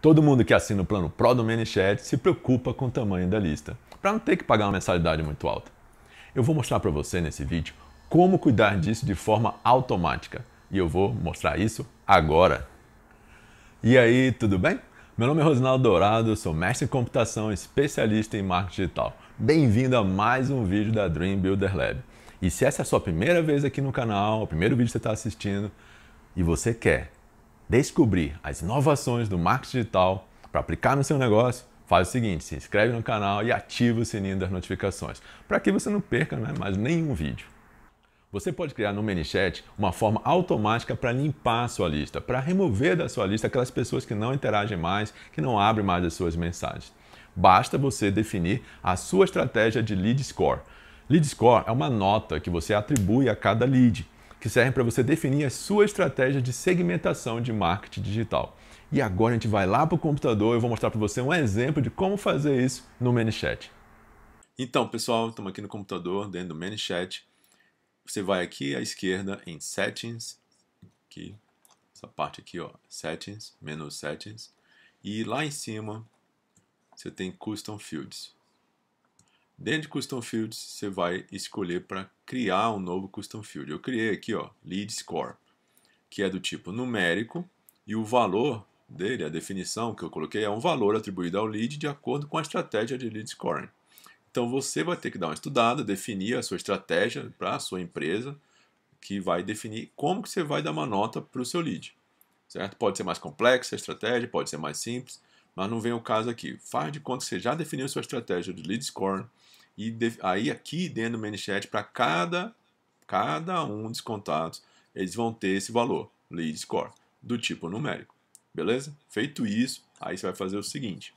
Todo mundo que assina o plano Pro do ManyChat se preocupa com o tamanho da lista, para não ter que pagar uma mensalidade muito alta. Eu vou mostrar para você nesse vídeo como cuidar disso de forma automática e eu vou mostrar isso agora. E aí, tudo bem? Meu nome é Rosinaldo Dourado, sou mestre em computação, especialista em marketing digital. Bem-vindo a mais um vídeo da Dream Builder Lab. E se essa é a sua primeira vez aqui no canal, o primeiro vídeo que você está assistindo, e você quer descobrir as inovações do marketing digital para aplicar no seu negócio, faz o seguinte, se inscreve no canal e ativa o sininho das notificações, para que você não perca né, mais nenhum vídeo. Você pode criar no ManyChat uma forma automática para limpar a sua lista, para remover da sua lista aquelas pessoas que não interagem mais, que não abrem mais as suas mensagens. Basta você definir a sua estratégia de lead score. Lead score é uma nota que você atribui a cada lead que servem para você definir a sua estratégia de segmentação de marketing digital. E agora a gente vai lá para o computador, eu vou mostrar para você um exemplo de como fazer isso no ManyChat. Então, pessoal, estamos aqui no computador, dentro do ManyChat. Você vai aqui à esquerda em Settings, aqui, essa parte aqui, ó, Settings, menu Settings. E lá em cima, você tem Custom Fields. Dentro de Custom Fields, você vai escolher para criar um novo custom field. Eu criei aqui, ó, lead score, que é do tipo numérico e o valor dele, a definição que eu coloquei é um valor atribuído ao lead de acordo com a estratégia de lead scoring. Então você vai ter que dar uma estudada, definir a sua estratégia para a sua empresa, que vai definir como que você vai dar uma nota para o seu lead. Certo? Pode ser mais complexa a estratégia, pode ser mais simples, mas não vem o caso aqui. Faz de conta que você já definiu sua estratégia de lead scoring. E de, aí aqui dentro do Manichat, para cada, cada um dos contatos, eles vão ter esse valor, lead score, do tipo numérico. Beleza? Feito isso, aí você vai fazer o seguinte.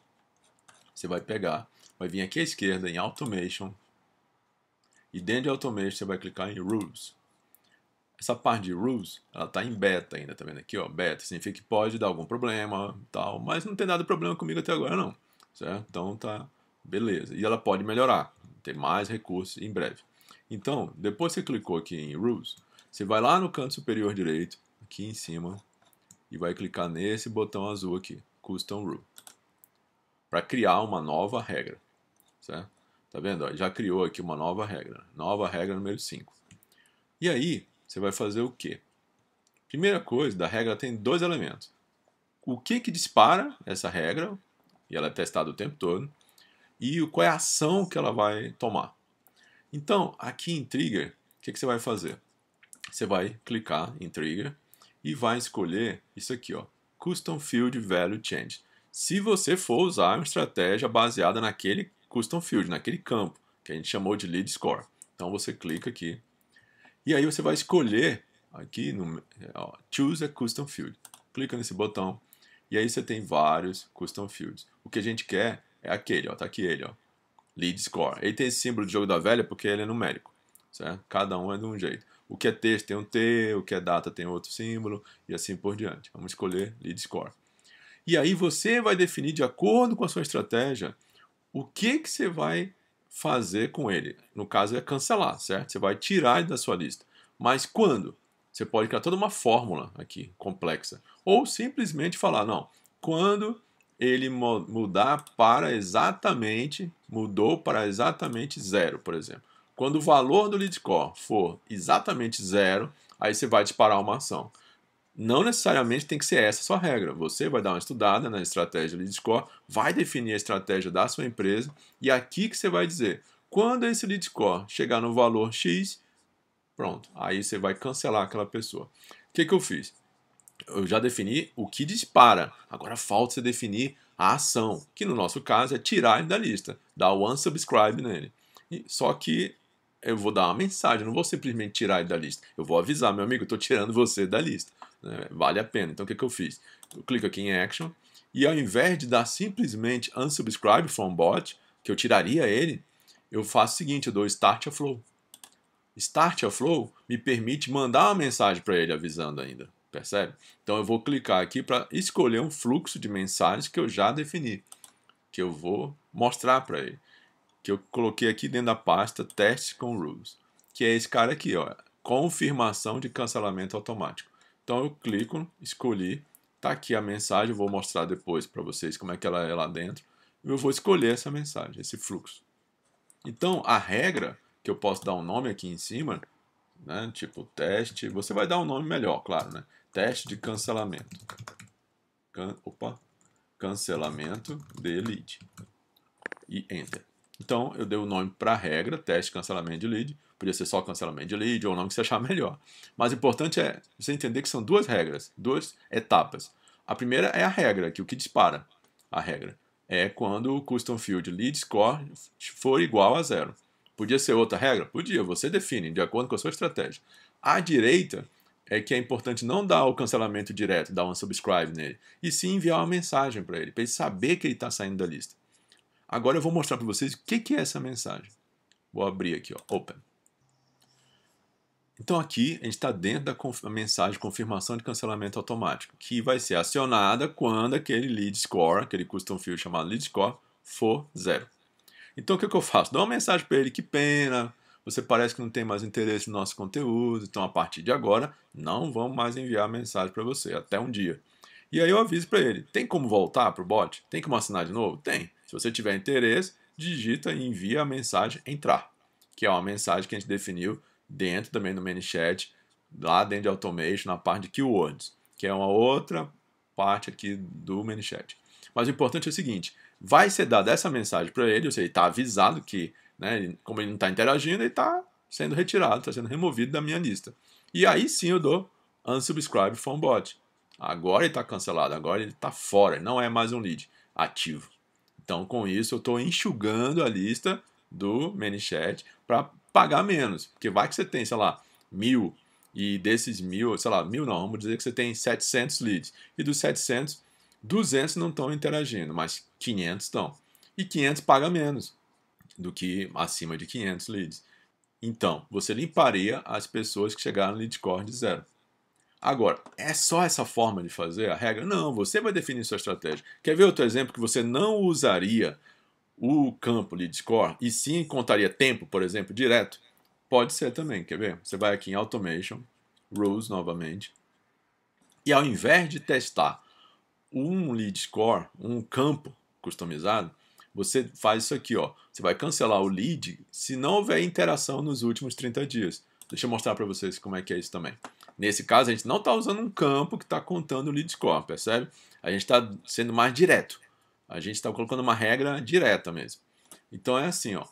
Você vai pegar, vai vir aqui à esquerda em Automation. E dentro de Automation você vai clicar em Rules. Essa parte de Rules, ela está em beta ainda, tá vendo aqui? Ó, beta significa que pode dar algum problema tal, mas não tem dado problema comigo até agora não. Certo? Então tá, beleza. E ela pode melhorar ter mais recursos em breve. Então, depois que você clicou aqui em Rules, você vai lá no canto superior direito, aqui em cima, e vai clicar nesse botão azul aqui, Custom Rule, para criar uma nova regra, certo? Tá vendo? já criou aqui uma nova regra, nova regra número 5. E aí, você vai fazer o quê? Primeira coisa, da regra tem dois elementos. O que que dispara essa regra, e ela é testada o tempo todo, e qual é a ação que ela vai tomar. Então, aqui em Trigger, o que, que você vai fazer? Você vai clicar em Trigger e vai escolher isso aqui, ó, Custom Field Value Change. Se você for usar uma estratégia baseada naquele custom field, naquele campo, que a gente chamou de lead score. Então você clica aqui e aí você vai escolher aqui no é, ó, choose a custom field. Clica nesse botão e aí você tem vários custom fields. O que a gente quer é aquele, ó, tá aqui ele, ó. Lead score. Ele tem esse símbolo de jogo da velha porque ele é numérico, certo? Cada um é de um jeito. O que é texto tem um T, o que é data tem outro símbolo e assim por diante. Vamos escolher lead score. E aí você vai definir de acordo com a sua estratégia o que que você vai fazer com ele. No caso é cancelar, certo? Você vai tirar ele da sua lista. Mas quando? Você pode criar toda uma fórmula aqui complexa ou simplesmente falar não. Quando ele mudar para exatamente, mudou para exatamente zero, por exemplo. Quando o valor do lead for exatamente zero, aí você vai disparar uma ação. Não necessariamente tem que ser essa a sua regra. Você vai dar uma estudada na estratégia lead score, vai definir a estratégia da sua empresa e é aqui que você vai dizer, quando esse lead score chegar no valor X, pronto, aí você vai cancelar aquela pessoa. O que, que eu fiz? eu já defini o que dispara. Agora falta você definir a ação, que no nosso caso é tirar ele da lista, dar o unsubscribe nele. E, só que eu vou dar uma mensagem, não vou simplesmente tirar ele da lista. Eu vou avisar, meu amigo, estou tirando você da lista. Né? Vale a pena. Então o que, que eu fiz? Eu clico aqui em Action e ao invés de dar simplesmente unsubscribe from bot, que eu tiraria ele, eu faço o seguinte, eu dou start a flow. Start a flow me permite mandar uma mensagem para ele avisando ainda percebe? Então eu vou clicar aqui para escolher um fluxo de mensagens que eu já defini, que eu vou mostrar para ele, que eu coloquei aqui dentro da pasta testes com rules, que é esse cara aqui, ó, confirmação de cancelamento automático. Então eu clico, escolhi, tá aqui a mensagem, eu vou mostrar depois para vocês como é que ela é lá dentro. Eu vou escolher essa mensagem, esse fluxo. Então a regra que eu posso dar um nome aqui em cima, né, tipo teste, você vai dar um nome melhor, claro, né? teste de cancelamento. Can, opa, cancelamento, delete. E enter. Então, eu dei o nome para a regra, teste de cancelamento de lead. Podia ser só cancelamento de lead ou o nome que você achar melhor. Mas o importante é você entender que são duas regras, duas etapas. A primeira é a regra, que é o que dispara a regra. É quando o custom field lead score for igual a zero. Podia ser outra regra? Podia, você define, de acordo com a sua estratégia. À direita, é que é importante não dar o cancelamento direto, dar um unsubscribe nele, e sim enviar uma mensagem para ele, para ele saber que ele está saindo da lista. Agora eu vou mostrar para vocês o que, que é essa mensagem. Vou abrir aqui, ó, open. Então aqui a gente está dentro da mensagem de confirmação de cancelamento automático, que vai ser acionada quando aquele lead score, aquele custom field chamado lead score, for zero. Então o que, que eu faço? Dou uma mensagem para ele, que pena, você parece que não tem mais interesse no nosso conteúdo, então a partir de agora não vamos mais enviar mensagem para você, até um dia. E aí eu aviso para ele: tem como voltar para o bot? Tem como assinar de novo? Tem. Se você tiver interesse, digita e envia a mensagem entrar, que é uma mensagem que a gente definiu dentro também do ManyChat, lá dentro de Automation, na parte de Keywords, que é uma outra parte aqui do ManyChat. Mas o importante é o seguinte: vai ser dada essa mensagem para ele, ou seja, ele está avisado que né? Como ele não está interagindo, ele está sendo retirado, está sendo removido da minha lista. E aí sim eu dou unsubscribe from bot. Agora ele está cancelado, agora ele está fora, não é mais um lead ativo. Então com isso eu estou enxugando a lista do ManyChat para pagar menos. Porque vai que você tem, sei lá, mil, e desses mil, sei lá, mil não, vamos dizer que você tem 700 leads. E dos 700, 200 não estão interagindo, mas 500 estão. E 500 paga menos do que acima de 500 leads. Então, você limparia as pessoas que chegaram no lead Score de zero. Agora, é só essa forma de fazer a regra? Não, você vai definir sua estratégia. Quer ver outro exemplo que você não usaria o campo lead score e sim contaria tempo, por exemplo, direto? Pode ser também, quer ver? Você vai aqui em Automation, Rules novamente, e ao invés de testar um lead score, um campo customizado, você faz isso aqui, ó. Você vai cancelar o lead se não houver interação nos últimos 30 dias. Deixa eu mostrar para vocês como é que é isso também. Nesse caso, a gente não está usando um campo que está contando o lead score, percebe? A gente está sendo mais direto. A gente está colocando uma regra direta mesmo. Então é assim, ó.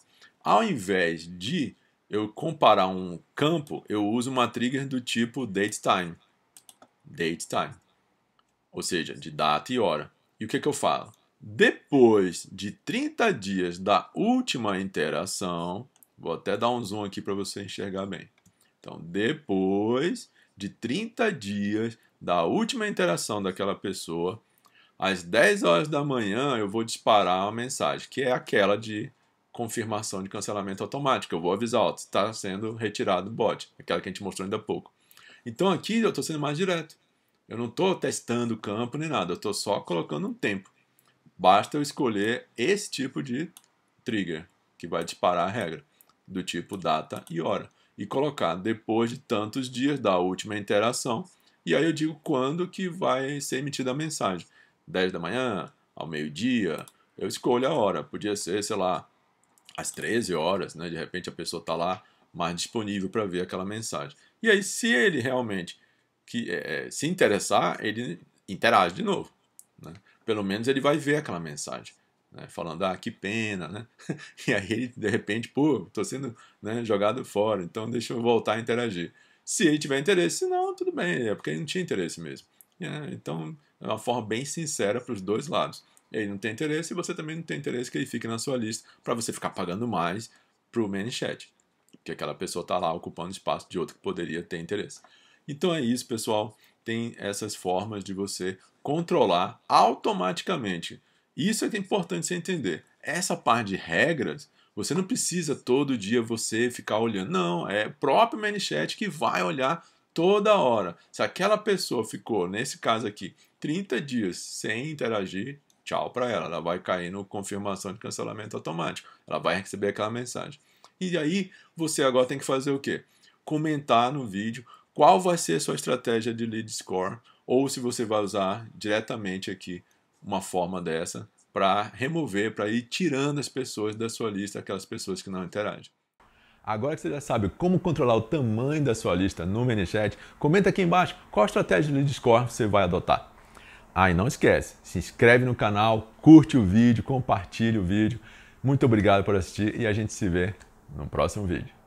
Ao invés de eu comparar um campo, eu uso uma trigger do tipo DateTime. DateTime. Ou seja, de data e hora. E o que, é que eu falo? Depois de 30 dias da última interação, vou até dar um zoom aqui para você enxergar bem. Então, depois de 30 dias da última interação daquela pessoa, às 10 horas da manhã eu vou disparar uma mensagem, que é aquela de confirmação de cancelamento automático. Eu vou avisar, ó, está sendo retirado o bot, aquela que a gente mostrou ainda há pouco. Então aqui eu estou sendo mais direto. Eu não estou testando o campo nem nada, eu estou só colocando um tempo. Basta eu escolher esse tipo de trigger, que vai disparar a regra, do tipo data e hora, e colocar depois de tantos dias da última interação, e aí eu digo quando que vai ser emitida a mensagem. 10 da manhã, ao meio-dia, eu escolho a hora. Podia ser, sei lá, às 13 horas, né? De repente a pessoa está lá mais disponível para ver aquela mensagem. E aí, se ele realmente que, é, se interessar, ele interage de novo. Né? pelo menos ele vai ver aquela mensagem. Né, falando, ah, que pena, né? E aí ele, de repente, pô, tô sendo né, jogado fora, então deixa eu voltar a interagir. Se ele tiver interesse, se não, tudo bem, é porque ele não tinha interesse mesmo. É, então, é uma forma bem sincera para os dois lados. Ele não tem interesse e você também não tem interesse que ele fique na sua lista para você ficar pagando mais para o ManyChat, porque aquela pessoa está lá ocupando espaço de outro que poderia ter interesse. Então é isso, pessoal tem essas formas de você controlar automaticamente. Isso é que é importante você entender. Essa parte de regras, você não precisa todo dia você ficar olhando. Não, é o próprio ManyChat que vai olhar toda hora. Se aquela pessoa ficou, nesse caso aqui, 30 dias sem interagir, tchau para ela. Ela vai cair no confirmação de cancelamento automático. Ela vai receber aquela mensagem. E aí, você agora tem que fazer o quê? Comentar no vídeo, qual vai ser a sua estratégia de lead score ou se você vai usar diretamente aqui uma forma dessa para remover, para ir tirando as pessoas da sua lista, aquelas pessoas que não interagem. Agora que você já sabe como controlar o tamanho da sua lista no ManyChat, comenta aqui embaixo qual estratégia de lead score você vai adotar. Ah, e não esquece, se inscreve no canal, curte o vídeo, compartilhe o vídeo. Muito obrigado por assistir e a gente se vê no próximo vídeo.